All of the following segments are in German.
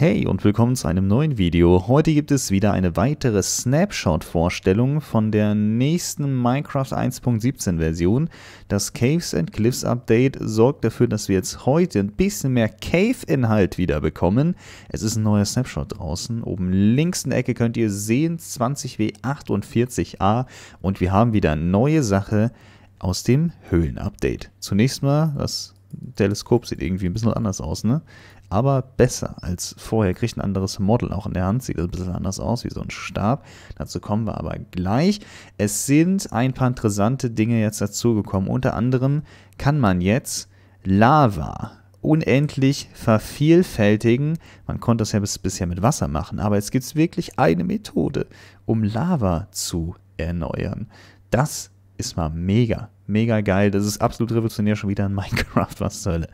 Hey und willkommen zu einem neuen Video. Heute gibt es wieder eine weitere Snapshot-Vorstellung von der nächsten Minecraft 1.17 Version. Das Caves and Cliffs Update sorgt dafür, dass wir jetzt heute ein bisschen mehr Cave-Inhalt wieder bekommen. Es ist ein neuer Snapshot draußen. Oben links in der Ecke könnt ihr sehen 20W48a und wir haben wieder eine neue Sache aus dem Höhlen-Update. Zunächst mal das Teleskop sieht irgendwie ein bisschen anders aus, ne? aber besser als vorher. Kriegt ein anderes Model auch in der Hand, sieht ein bisschen anders aus, wie so ein Stab. Dazu kommen wir aber gleich. Es sind ein paar interessante Dinge jetzt dazugekommen. Unter anderem kann man jetzt Lava unendlich vervielfältigen. Man konnte das ja bis, bisher mit Wasser machen, aber jetzt gibt es wirklich eine Methode, um Lava zu erneuern. Das ist mal mega, mega geil. Das ist absolut revolutionär schon wieder in Minecraft, was soll. Hölle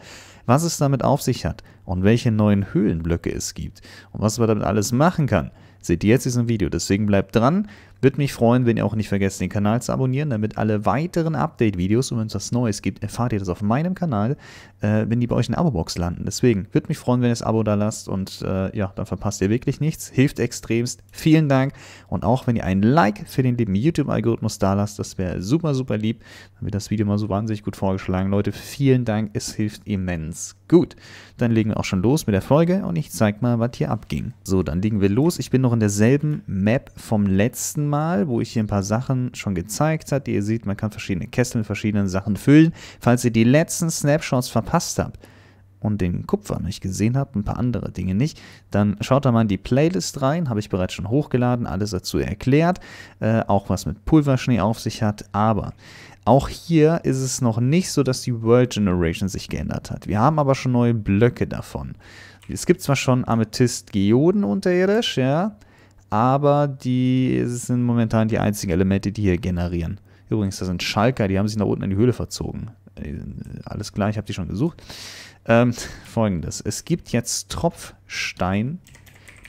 was es damit auf sich hat und welche neuen Höhlenblöcke es gibt und was man damit alles machen kann, seht ihr jetzt in diesem Video. Deswegen bleibt dran, würde mich freuen, wenn ihr auch nicht vergesst, den Kanal zu abonnieren, damit alle weiteren Update-Videos und wenn es was Neues gibt, erfahrt ihr das auf meinem Kanal, äh, wenn die bei euch in der Abo-Box landen. Deswegen, würde mich freuen, wenn ihr das Abo da lasst und äh, ja, dann verpasst ihr wirklich nichts. Hilft extremst. Vielen Dank. Und auch wenn ihr ein Like für den lieben YouTube-Algorithmus da lasst, das wäre super, super lieb. Dann wird das Video mal so wahnsinnig gut vorgeschlagen. Leute, vielen Dank. Es hilft immens. Gut, dann legen wir auch schon los mit der Folge und ich zeig mal, was hier abging. So, dann legen wir los. Ich bin noch in derselben Map vom letzten Mal. Mal, wo ich hier ein paar Sachen schon gezeigt habe, die ihr seht, man kann verschiedene Kessel mit verschiedenen Sachen füllen. Falls ihr die letzten Snapshots verpasst habt, und den Kupfer nicht gesehen habt, ein paar andere Dinge nicht, dann schaut da mal in die Playlist rein, habe ich bereits schon hochgeladen, alles dazu erklärt, äh, auch was mit Pulverschnee auf sich hat, aber auch hier ist es noch nicht so, dass die World Generation sich geändert hat. Wir haben aber schon neue Blöcke davon. Es gibt zwar schon Amethyst-Geoden unterirdisch, ja, aber die sind momentan die einzigen Elemente, die hier generieren. Übrigens, das sind Schalker, die haben sich nach unten in die Höhle verzogen. Äh, alles klar, ich habe die schon gesucht. Ähm, Folgendes, es gibt jetzt Tropfstein,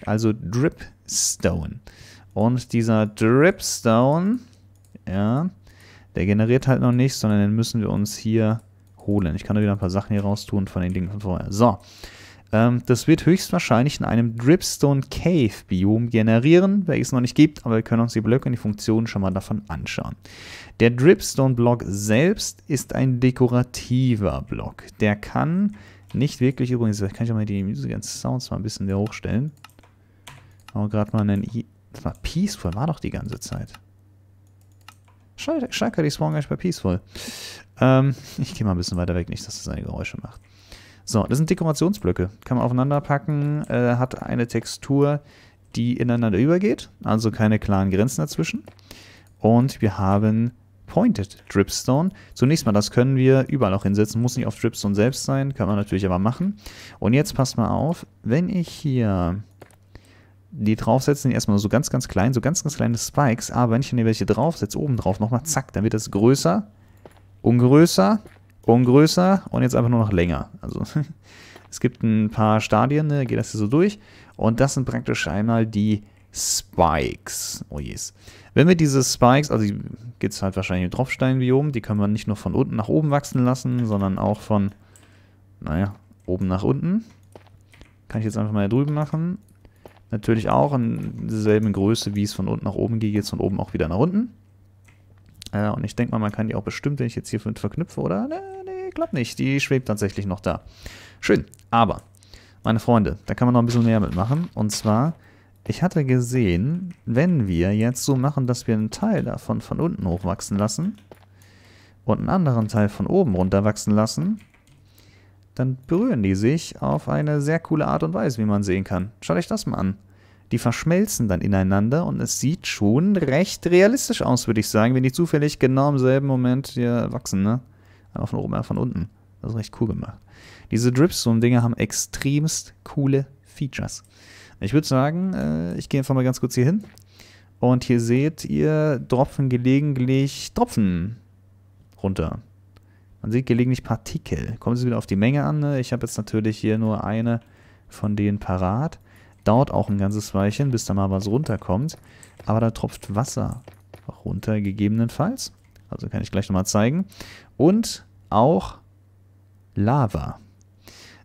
also Dripstone. Und dieser Dripstone, ja, der generiert halt noch nichts, sondern den müssen wir uns hier holen. Ich kann da wieder ein paar Sachen hier raus tun von den Dingen von vorher. So, ähm, das wird höchstwahrscheinlich in einem Dripstone Cave Biom generieren, welches es noch nicht gibt, aber wir können uns die Blöcke und die Funktionen schon mal davon anschauen. Der Dripstone Block selbst ist ein dekorativer Block. Der kann nicht wirklich, übrigens, vielleicht kann ich auch mal die Musik ganzen Sounds mal ein bisschen wieder hochstellen. Aber gerade mal einen I. Das war Peaceful, war doch die ganze Zeit. Schalke, die spawnen gleich bei Peaceful. Ähm, ich gehe mal ein bisschen weiter weg, nicht, dass das seine Geräusche macht. So, das sind Dekorationsblöcke. Kann man aufeinander packen, äh, hat eine Textur, die ineinander übergeht, also keine klaren Grenzen dazwischen. Und wir haben Pointed Dripstone. Zunächst mal, das können wir überall auch hinsetzen, muss nicht auf Dripstone selbst sein, kann man natürlich aber machen. Und jetzt passt mal auf, wenn ich hier die draufsetze, die erstmal so ganz, ganz klein, so ganz, ganz kleine Spikes, aber wenn ich hier welche draufsetze, oben drauf nochmal, zack, dann wird das größer und größer und größer und jetzt einfach nur noch länger. Also es gibt ein paar Stadien, ne, geht das hier so durch. Und das sind praktisch einmal die Spikes. Oh yes. Wenn wir diese Spikes, also gibt es halt wahrscheinlich im Tropfsteinbiom, die können wir nicht nur von unten nach oben wachsen lassen, sondern auch von, naja, oben nach unten. Kann ich jetzt einfach mal hier drüben machen. Natürlich auch in derselben Größe, wie es von unten nach oben geht, geht es von oben auch wieder nach unten. Äh, und ich denke mal, man kann die auch bestimmt, wenn ich jetzt hier verknüpfe, oder? Nee, nee, klappt nicht. Die schwebt tatsächlich noch da. Schön. Aber, meine Freunde, da kann man noch ein bisschen mehr mitmachen. Und zwar, ich hatte gesehen, wenn wir jetzt so machen, dass wir einen Teil davon von unten hochwachsen lassen und einen anderen Teil von oben runterwachsen lassen, dann berühren die sich auf eine sehr coole Art und Weise, wie man sehen kann. Schaut euch das mal an die verschmelzen dann ineinander und es sieht schon recht realistisch aus, würde ich sagen, wenn die zufällig genau im selben Moment hier wachsen, ne? Einmal von oben, einmal äh, von unten. Das ist recht cool gemacht. Diese Dripstone-Dinger haben extremst coole Features. Ich würde sagen, äh, ich gehe einfach mal ganz kurz hier hin. Und hier seht ihr, Tropfen gelegentlich Tropfen runter. Man sieht gelegentlich Partikel. Kommen sie wieder auf die Menge an. Ne? Ich habe jetzt natürlich hier nur eine von denen parat. Dauert auch ein ganzes Weilchen, bis da mal was runterkommt. Aber da tropft Wasser runter gegebenenfalls. Also kann ich gleich nochmal zeigen. Und auch Lava.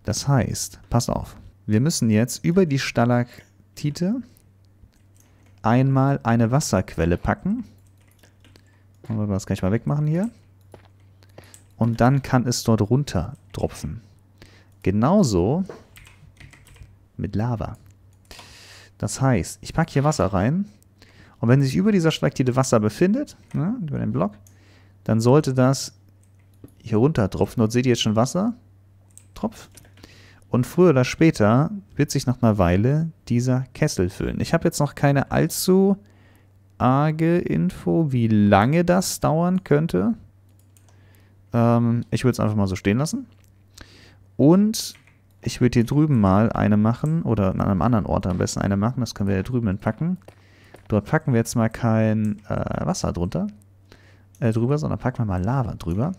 Das heißt, pass auf, wir müssen jetzt über die Stalaktite einmal eine Wasserquelle packen. Wollen wir das gleich mal wegmachen hier. Und dann kann es dort runter tropfen. Genauso mit Lava. Das heißt, ich packe hier Wasser rein. Und wenn sich über dieser Stalaktite Wasser befindet, ne, über den Block, dann sollte das hier runter tropfen. Dort seht ihr jetzt schon Wasser. Tropf. Und früher oder später wird sich nach einer Weile dieser Kessel füllen. Ich habe jetzt noch keine allzu arge Info, wie lange das dauern könnte. Ähm, ich würde es einfach mal so stehen lassen. Und ich würde hier drüben mal eine machen, oder an einem anderen Ort am besten eine machen. Das können wir hier drüben entpacken. Dort packen wir jetzt mal kein äh, Wasser drunter, äh, drüber, sondern packen wir mal Lava drüber.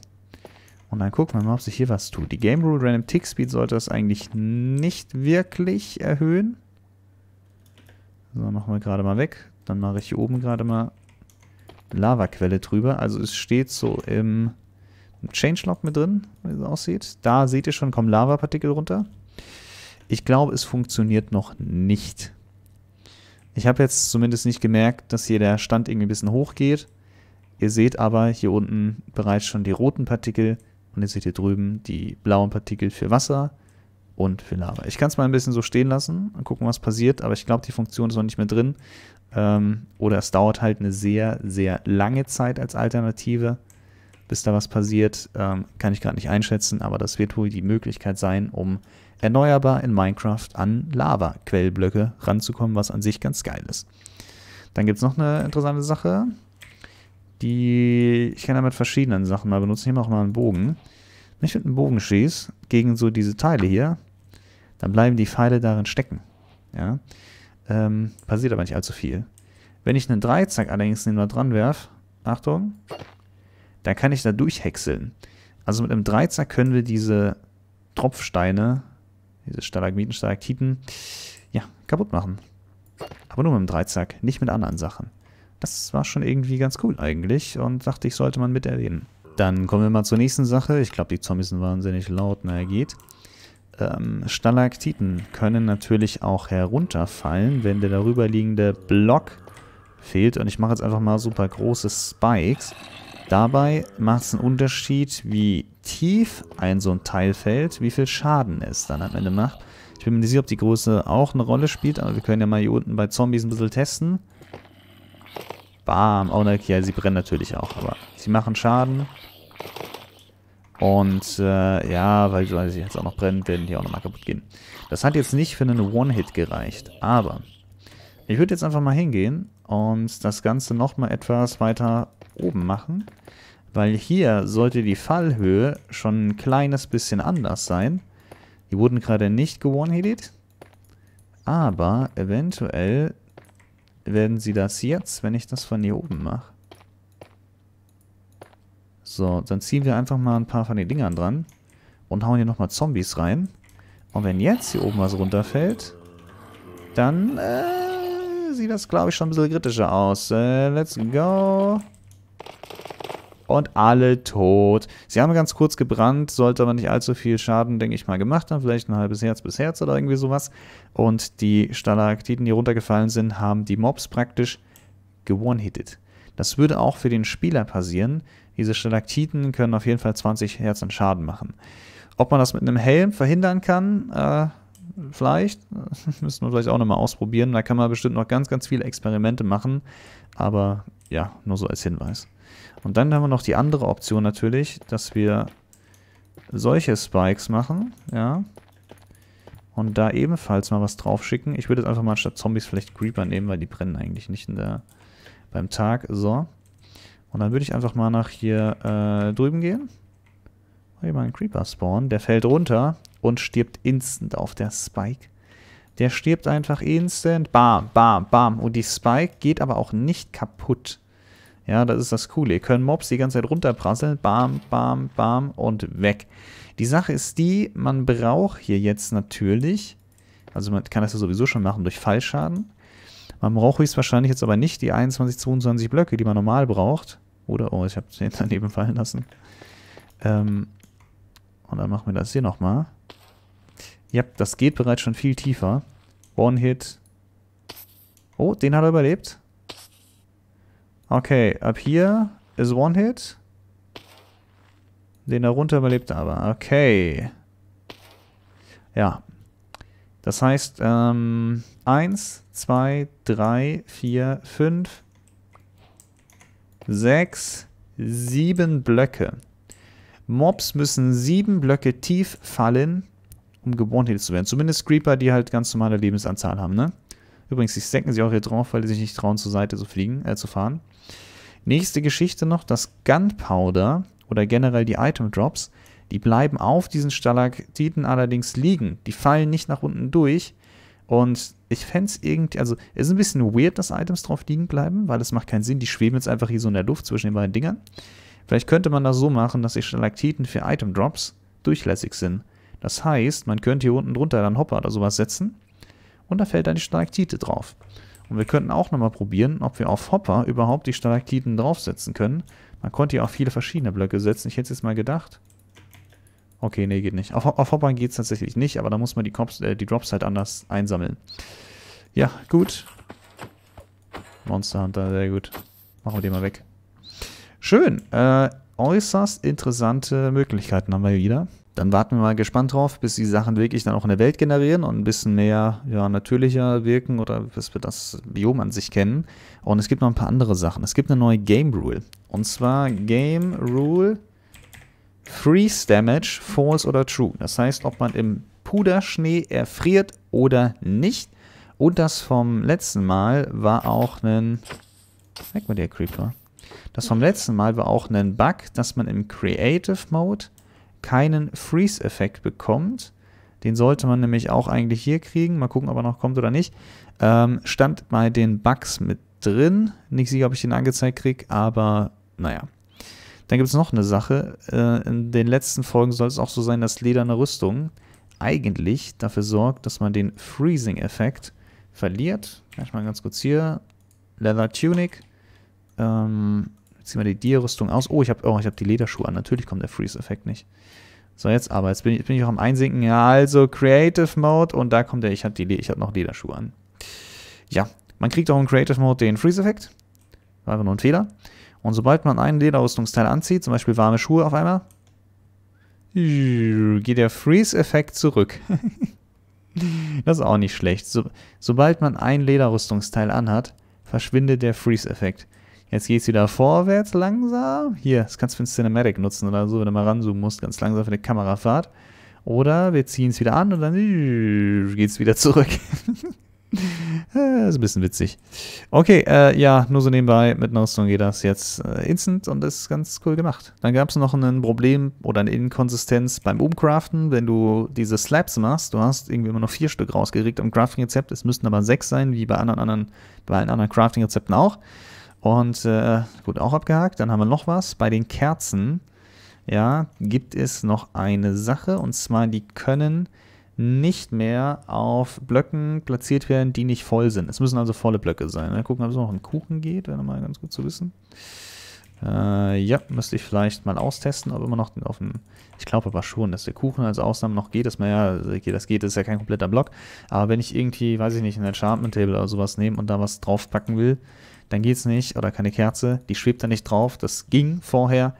Und dann gucken wir mal, ob sich hier was tut. Die Game Rule Random Tick Speed sollte das eigentlich nicht wirklich erhöhen. So, machen wir gerade mal weg. Dann mache ich hier oben gerade mal Lavaquelle drüber. Also es steht so im einen Changelog mit drin, wie es aussieht. Da seht ihr schon, kommen Lavapartikel runter. Ich glaube, es funktioniert noch nicht. Ich habe jetzt zumindest nicht gemerkt, dass hier der Stand irgendwie ein bisschen hoch geht. Ihr seht aber hier unten bereits schon die roten Partikel und ihr seht hier drüben die blauen Partikel für Wasser und für Lava. Ich kann es mal ein bisschen so stehen lassen und gucken, was passiert, aber ich glaube, die Funktion ist noch nicht mehr drin. Ähm, oder es dauert halt eine sehr, sehr lange Zeit als Alternative bis da was passiert, ähm, kann ich gerade nicht einschätzen, aber das wird wohl die Möglichkeit sein, um erneuerbar in Minecraft an Lava-Quellblöcke ranzukommen, was an sich ganz geil ist. Dann gibt es noch eine interessante Sache, die ich kann damit verschiedenen Sachen mal benutzen. Hier mache ich mal einen Bogen. Wenn ich mit einem Bogen schieße, gegen so diese Teile hier, dann bleiben die Pfeile darin stecken. Ja? Ähm, passiert aber nicht allzu viel. Wenn ich einen Dreizack allerdings neben dran werfe, Achtung, dann kann ich da durchhäckseln. Also mit einem Dreizack können wir diese Tropfsteine, diese Stalagmiten, Stalaktiten, ja, kaputt machen. Aber nur mit dem Dreizack, nicht mit anderen Sachen. Das war schon irgendwie ganz cool eigentlich und dachte ich, sollte man miterleben. Dann kommen wir mal zur nächsten Sache. Ich glaube, die Zombies sind wahnsinnig laut. Naja, geht. Ähm, Stalaktiten können natürlich auch herunterfallen, wenn der darüberliegende Block fehlt. Und ich mache jetzt einfach mal super große Spikes. Dabei macht es einen Unterschied, wie tief ein so ein Teil fällt, wie viel Schaden es dann am Ende macht. Ich bin mir nicht sicher, ob die Größe auch eine Rolle spielt, aber wir können ja mal hier unten bei Zombies ein bisschen testen. Bam. Oh, na, okay, sie brennen natürlich auch, aber sie machen Schaden. Und äh, ja, weil sie jetzt auch noch brennen, werden die auch nochmal kaputt gehen. Das hat jetzt nicht für einen One-Hit gereicht, aber ich würde jetzt einfach mal hingehen und das Ganze nochmal etwas weiter oben machen, weil hier sollte die Fallhöhe schon ein kleines bisschen anders sein. Die wurden gerade nicht gewonnen-hitted, aber eventuell werden sie das jetzt, wenn ich das von hier oben mache. So, dann ziehen wir einfach mal ein paar von den Dingern dran und hauen hier nochmal Zombies rein. Und wenn jetzt hier oben was runterfällt, dann äh, sieht das, glaube ich, schon ein bisschen kritischer aus. Äh, let's go und alle tot. Sie haben ganz kurz gebrannt, sollte aber nicht allzu viel Schaden, denke ich mal, gemacht haben. Vielleicht ein halbes Herz bis Herz oder irgendwie sowas. Und die Stalaktiten, die runtergefallen sind, haben die Mobs praktisch gewone Das würde auch für den Spieler passieren. Diese Stalaktiten können auf jeden Fall 20 Herzen Schaden machen. Ob man das mit einem Helm verhindern kann, äh, vielleicht. Müssen wir vielleicht auch nochmal ausprobieren. Da kann man bestimmt noch ganz, ganz viele Experimente machen. Aber ja, nur so als Hinweis. Und dann haben wir noch die andere Option natürlich, dass wir solche Spikes machen, ja. Und da ebenfalls mal was draufschicken. Ich würde jetzt einfach mal statt Zombies vielleicht Creeper nehmen, weil die brennen eigentlich nicht in der, beim Tag. So. Und dann würde ich einfach mal nach hier äh, drüben gehen. Hier mal einen Creeper spawnen. Der fällt runter und stirbt instant auf der Spike. Der stirbt einfach instant. Bam, bam, bam. Und die Spike geht aber auch nicht kaputt. Ja, das ist das Coole. Ihr könnt Mobs die ganze Zeit runterprasseln. Bam, bam, bam und weg. Die Sache ist die, man braucht hier jetzt natürlich, also man kann das ja sowieso schon machen durch Fallschaden. Man braucht höchstwahrscheinlich jetzt aber nicht die 21, 22 Blöcke, die man normal braucht. Oder, oh, ich habe den daneben fallen lassen. Ähm, und dann machen wir das hier nochmal. Ja, das geht bereits schon viel tiefer. One-Hit. Oh, den hat er überlebt. Okay, ab hier ist One Hit. Den da runter überlebt aber. Okay. Ja. Das heißt, ähm, 1, 2, 3, 4, 5, 6, 7 Blöcke. Mobs müssen 7 Blöcke tief fallen, um geboren zu werden. Zumindest Creeper, die halt ganz normale Lebensanzahl haben, ne? Übrigens, die stecken sie auch hier drauf, weil sie sich nicht trauen, zur Seite zu fliegen, äh, zu fahren. Nächste Geschichte noch, das Gunpowder oder generell die Item Drops, die bleiben auf diesen Stalaktiten allerdings liegen. Die fallen nicht nach unten durch. Und ich fände es irgendwie, also es ist ein bisschen weird, dass Items drauf liegen bleiben, weil es macht keinen Sinn. Die schweben jetzt einfach hier so in der Luft zwischen den beiden Dingern. Vielleicht könnte man das so machen, dass die Stalaktiten für Item Drops durchlässig sind. Das heißt, man könnte hier unten drunter dann Hopper oder sowas setzen und da fällt dann die Stalaktite drauf. Und wir könnten auch nochmal probieren, ob wir auf Hopper überhaupt die Stalaktiten draufsetzen können. Man konnte ja auch viele verschiedene Blöcke setzen. Ich hätte es jetzt mal gedacht. Okay, nee, geht nicht. Auf, auf Hopper geht es tatsächlich nicht, aber da muss man die, Cops, äh, die Drops halt anders einsammeln. Ja, gut. Monster Hunter, sehr gut. Machen wir den mal weg. Schön. Äh, äußerst interessante Möglichkeiten haben wir wieder dann warten wir mal gespannt drauf, bis die Sachen wirklich dann auch in der Welt generieren und ein bisschen mehr ja, natürlicher wirken oder bis wir das Biom an sich kennen. Und es gibt noch ein paar andere Sachen. Es gibt eine neue Game Rule. Und zwar Game Rule Freeze Damage, False oder True. Das heißt, ob man im Puderschnee erfriert oder nicht. Und das vom letzten Mal war auch ein... Zeig mal der Creeper. Das vom letzten Mal war auch ein Bug, dass man im Creative Mode keinen Freeze-Effekt bekommt. Den sollte man nämlich auch eigentlich hier kriegen. Mal gucken, ob er noch kommt oder nicht. Ähm, stand bei den Bugs mit drin. Nicht sicher, ob ich den angezeigt kriege, aber naja. Dann gibt es noch eine Sache. Äh, in den letzten Folgen soll es auch so sein, dass lederne Rüstung eigentlich dafür sorgt, dass man den Freezing-Effekt verliert. Kann ich mal ganz kurz hier. Leather Tunic. Ähm, Zieh mal die Dia-Rüstung aus. Oh, ich habe oh, ich hab die Lederschuhe an. Natürlich kommt der Freeze-Effekt nicht. So, jetzt aber. Jetzt bin, jetzt bin ich auch am Einsinken. Ja, also Creative Mode. Und da kommt der, ich habe hab noch Lederschuhe an. Ja, man kriegt auch im Creative Mode den Freeze-Effekt. War einfach nur ein Fehler. Und sobald man einen Lederrüstungsteil anzieht, zum Beispiel warme Schuhe auf einmal, geht der Freeze-Effekt zurück. das ist auch nicht schlecht. So, sobald man ein Lederrüstungsteil anhat, verschwindet der Freeze-Effekt. Jetzt geht es wieder vorwärts langsam. Hier, das kannst du für ein Cinematic nutzen oder so, wenn du mal ranzoomen musst, ganz langsam für eine Kamerafahrt. Oder wir ziehen es wieder an und dann geht es wieder zurück. das äh, ist ein bisschen witzig. Okay, äh, ja, nur so nebenbei, mit Nostrum geht das jetzt äh, instant und das ist ganz cool gemacht. Dann gab es noch ein Problem oder eine Inkonsistenz beim Umcraften, wenn du diese Slabs machst, du hast irgendwie immer noch vier Stück rausgeregt am Crafting-Rezept, es müssten aber sechs sein, wie bei anderen, anderen bei allen anderen Crafting-Rezepten auch. Und äh, gut, auch abgehakt. Dann haben wir noch was. Bei den Kerzen ja, gibt es noch eine Sache. Und zwar, die können nicht mehr auf Blöcken platziert werden, die nicht voll sind. Es müssen also volle Blöcke sein. Mal ne? gucken, ob es noch einen Kuchen geht. Wäre nochmal ganz gut zu wissen. Äh, ja, müsste ich vielleicht mal austesten, ob immer noch auf dem. Ich glaube aber schon, dass der Kuchen als Ausnahme noch geht. Dass man ja, das geht, das ist ja kein kompletter Block. Aber wenn ich irgendwie, weiß ich nicht, ein Enchantment Table oder sowas nehme und da was draufpacken will, dann geht's nicht. Oder keine Kerze, die schwebt da nicht drauf. Das ging vorher,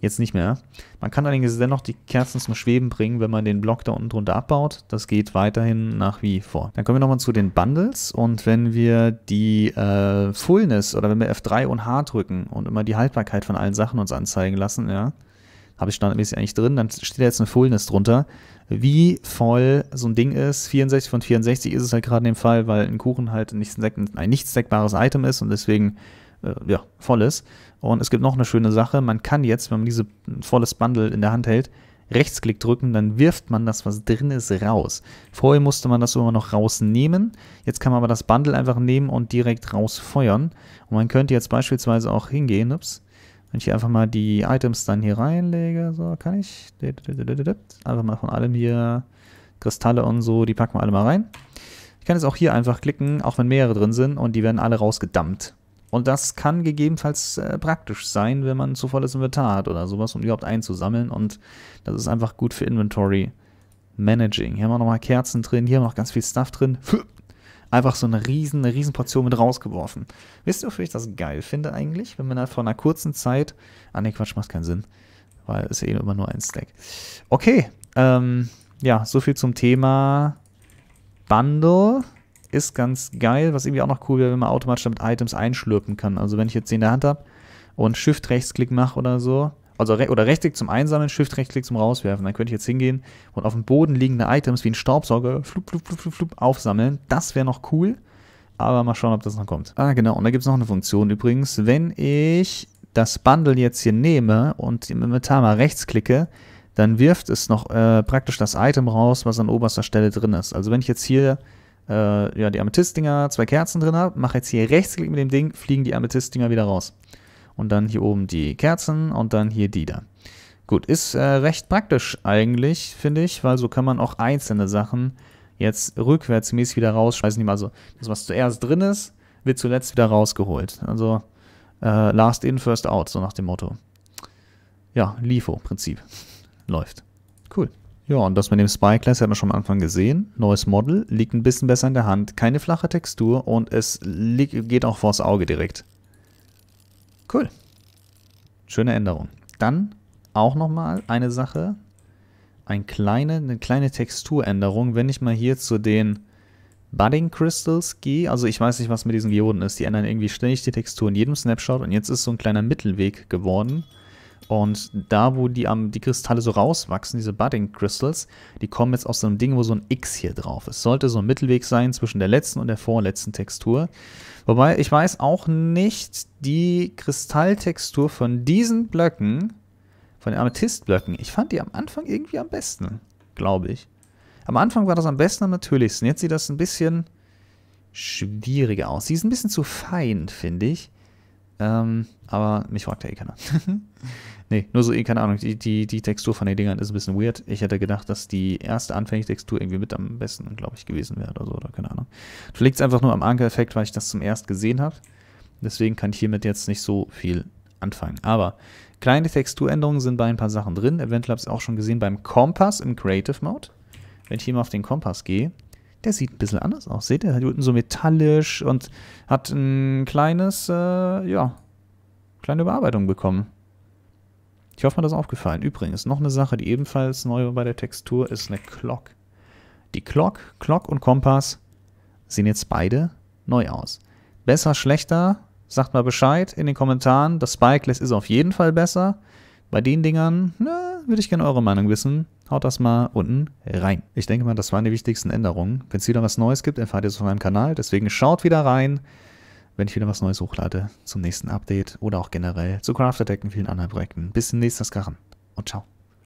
jetzt nicht mehr. Man kann allerdings dennoch die Kerzen zum Schweben bringen, wenn man den Block da unten drunter abbaut. Das geht weiterhin nach wie vor. Dann kommen wir nochmal zu den Bundles und wenn wir die äh, Fullness oder wenn wir F3 und H drücken und immer die Haltbarkeit von allen Sachen uns anzeigen lassen, ja, habe ich standardmäßig eigentlich drin. Dann steht da jetzt eine Fullness drunter. Wie voll so ein Ding ist, 64 von 64 ist es halt gerade in dem Fall, weil ein Kuchen halt nicht ein nicht stackbares Item ist und deswegen äh, ja, voll ist. Und es gibt noch eine schöne Sache, man kann jetzt, wenn man dieses volles Bundle in der Hand hält, Rechtsklick drücken, dann wirft man das, was drin ist, raus. Vorher musste man das immer noch rausnehmen. Jetzt kann man aber das Bundle einfach nehmen und direkt rausfeuern. Und man könnte jetzt beispielsweise auch hingehen, ups, wenn ich hier einfach mal die Items dann hier reinlege, so kann ich. Einfach mal von allem hier Kristalle und so, die packen wir alle mal rein. Ich kann jetzt auch hier einfach klicken, auch wenn mehrere drin sind und die werden alle rausgedammt. Und das kann gegebenenfalls äh, praktisch sein, wenn man zu volles Inventar hat oder sowas, um überhaupt einzusammeln. Und das ist einfach gut für Inventory Managing. Hier haben wir nochmal Kerzen drin, hier haben wir noch ganz viel Stuff drin einfach so eine riesen, eine riesen Portion mit rausgeworfen. Wisst ihr, wofür ich das geil finde eigentlich? Wenn man da vor einer kurzen Zeit... Ah ne, Quatsch, macht keinen Sinn. Weil es ja eben eh immer nur ein Stack. Okay, ähm, ja, so viel zum Thema Bundle. Ist ganz geil, was irgendwie auch noch cool wäre, wenn man automatisch damit Items einschlürpen kann. Also wenn ich jetzt den in der Hand habe und Shift-Rechtsklick mache oder so, also re oder Rechtsklick zum Einsammeln, Shift-Rechtsklick zum Rauswerfen. Dann könnte ich jetzt hingehen und auf dem Boden liegende Items wie ein Staubsauger flup, flup, flup, flup, flup aufsammeln. Das wäre noch cool. Aber mal schauen, ob das noch kommt. Ah, genau. Und da gibt es noch eine Funktion übrigens. Wenn ich das Bundle jetzt hier nehme und im Inventar mal rechtsklicke, dann wirft es noch äh, praktisch das Item raus, was an oberster Stelle drin ist. Also wenn ich jetzt hier äh, ja, die Amethystdinger, zwei Kerzen drin habe, mache jetzt hier rechtsklick mit dem Ding, fliegen die Amethystdinger wieder raus und dann hier oben die Kerzen und dann hier die da. Gut, ist äh, recht praktisch eigentlich, finde ich, weil so kann man auch einzelne Sachen jetzt rückwärtsmäßig wieder rausschmeißen. Also das, was zuerst drin ist, wird zuletzt wieder rausgeholt. Also äh, last in, first out, so nach dem Motto. Ja, LIFO-Prinzip. Läuft. Cool. Ja, und das mit dem Spyglass hat man schon am Anfang gesehen. Neues Model, liegt ein bisschen besser in der Hand, keine flache Textur und es geht auch vors Auge direkt. Cool. Schöne Änderung. Dann auch nochmal eine Sache. Ein kleine, eine kleine Texturänderung. Wenn ich mal hier zu den Budding Crystals gehe, also ich weiß nicht, was mit diesen Geoden ist. Die ändern irgendwie ständig die Textur in jedem Snapshot und jetzt ist so ein kleiner Mittelweg geworden. Und da, wo die, um, die Kristalle so rauswachsen, diese Budding Crystals, die kommen jetzt aus so einem Ding, wo so ein X hier drauf ist. Sollte so ein Mittelweg sein zwischen der letzten und der vorletzten Textur. Wobei ich weiß auch nicht die Kristalltextur von diesen Blöcken, von den Amethystblöcken. Ich fand die am Anfang irgendwie am besten, glaube ich. Am Anfang war das am besten, am natürlichsten. Jetzt sieht das ein bisschen schwieriger aus. Sie ist ein bisschen zu fein, finde ich. Ähm, aber mich fragt ja eh keiner. nee, nur so eh, keine Ahnung. Die, die, die Textur von den Dingern ist ein bisschen weird. Ich hätte gedacht, dass die erste anfängliche Textur irgendwie mit am besten, glaube ich, gewesen wäre oder so, oder keine Ahnung. Du liegt einfach nur am Anker-Effekt, weil ich das zum ersten gesehen habe. Deswegen kann ich hiermit jetzt nicht so viel anfangen. Aber kleine Texturänderungen sind bei ein paar Sachen drin. Eventuell habe ich es auch schon gesehen beim Kompass im Creative Mode. Wenn ich hier mal auf den Kompass gehe, der sieht ein bisschen anders aus. Seht ihr? Hier unten so metallisch und hat ein kleines, äh, ja, kleine Bearbeitung bekommen. Ich hoffe, mir das aufgefallen. Übrigens, noch eine Sache, die ebenfalls neu bei der Textur ist, eine Clock. Die Clock, Clock und Kompass sehen jetzt beide neu aus. Besser, schlechter, sagt mal Bescheid in den Kommentaren. Das Spikeless ist auf jeden Fall besser. Bei den Dingern, ne, würde ich gerne eure Meinung wissen. Haut das mal unten rein. Ich denke mal, das waren die wichtigsten Änderungen. Wenn es wieder was Neues gibt, erfahrt ihr es auf meinem Kanal. Deswegen schaut wieder rein, wenn ich wieder was Neues hochlade zum nächsten Update oder auch generell zu Craft Attack und vielen anderen Projekten. Bis zum nächsten Skarren und ciao.